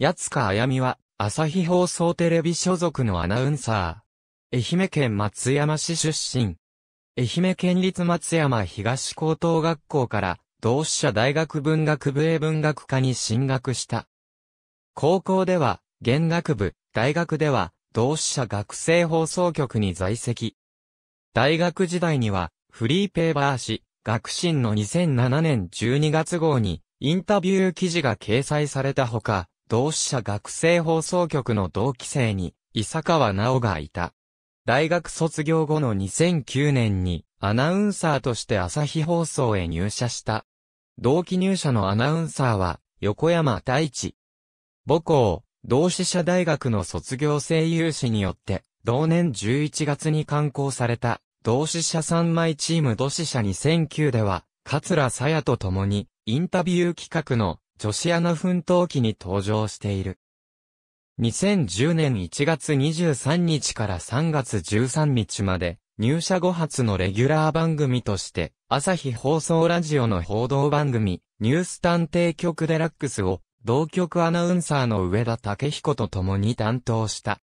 八塚あやみは、朝日放送テレビ所属のアナウンサー。愛媛県松山市出身。愛媛県立松山東高等学校から、同志社大学文学部へ文学科に進学した。高校では、弦学部、大学では、同志社学生放送局に在籍。大学時代には、フリーペーバー誌、学信の2007年12月号に、インタビュー記事が掲載されたほか、同志社学生放送局の同期生に、伊坂川直がいた。大学卒業後の2009年に、アナウンサーとして朝日放送へ入社した。同期入社のアナウンサーは、横山大地。母校、同志社大学の卒業生有志によって、同年11月に刊行された、同志社三枚チーム同志社2009では、桂さやと共に、インタビュー企画の、女子アナ奮闘記に登場している。2010年1月23日から3月13日まで、入社後発のレギュラー番組として、朝日放送ラジオの報道番組、ニュース探偵局デラックスを、同局アナウンサーの上田武彦と共に担当した。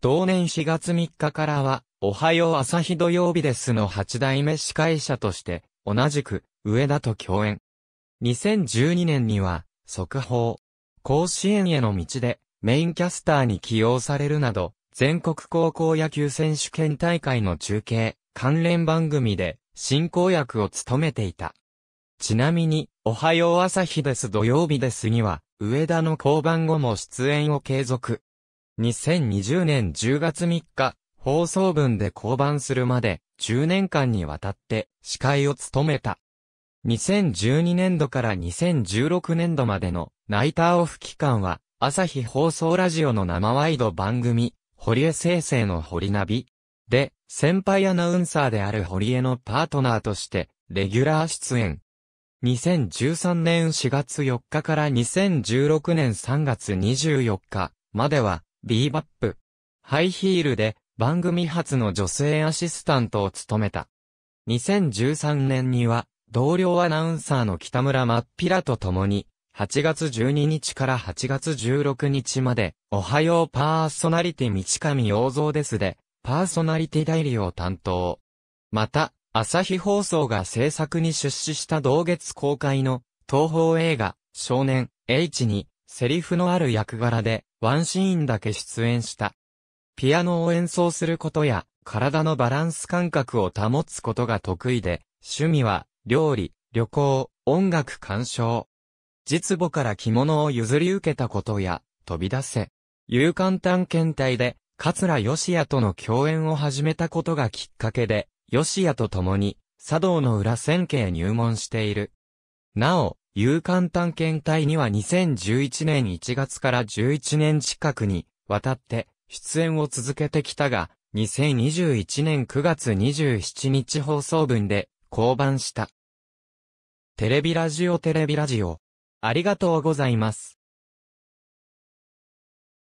同年4月3日からは、おはよう朝日土曜日ですの8代目司会者として、同じく、上田と共演。2012年には、速報、甲子園への道で、メインキャスターに起用されるなど、全国高校野球選手権大会の中継、関連番組で、進行役を務めていた。ちなみに、おはよう朝日です土曜日ですには、上田の降板後も出演を継続。2020年10月3日、放送分で降板するまで、10年間にわたって、司会を務めた。2012年度から2016年度までのナイターオフ期間は、朝日放送ラジオの生ワイド番組、堀江生成の堀ナビで、先輩アナウンサーである堀江のパートナーとして、レギュラー出演。2013年4月4日から2016年3月24日までは、ビーバップ。ハイヒールで番組初の女性アシスタントを務めた。2013年には同僚アナウンサーの北村まっぴらと共に、8月12日から8月16日まで、おはようパーソナリティ道上洋蔵ですで、パーソナリティ代理を担当。また、朝日放送が制作に出資した同月公開の、東宝映画、少年、H に、セリフのある役柄で、ワンシーンだけ出演した。ピアノを演奏することや、体のバランス感覚を保つことが得意で、趣味は、料理、旅行、音楽鑑賞。実母から着物を譲り受けたことや、飛び出せ。勇敢探検隊で、桂吉也との共演を始めたことがきっかけで、吉也と共に、茶道の裏千家へ入門している。なお、勇敢探検隊には2011年1月から11年近くに、渡って、出演を続けてきたが、2021年9月27日放送分で、降板した。テレビラジオテレビラジオ。ありがとうございます。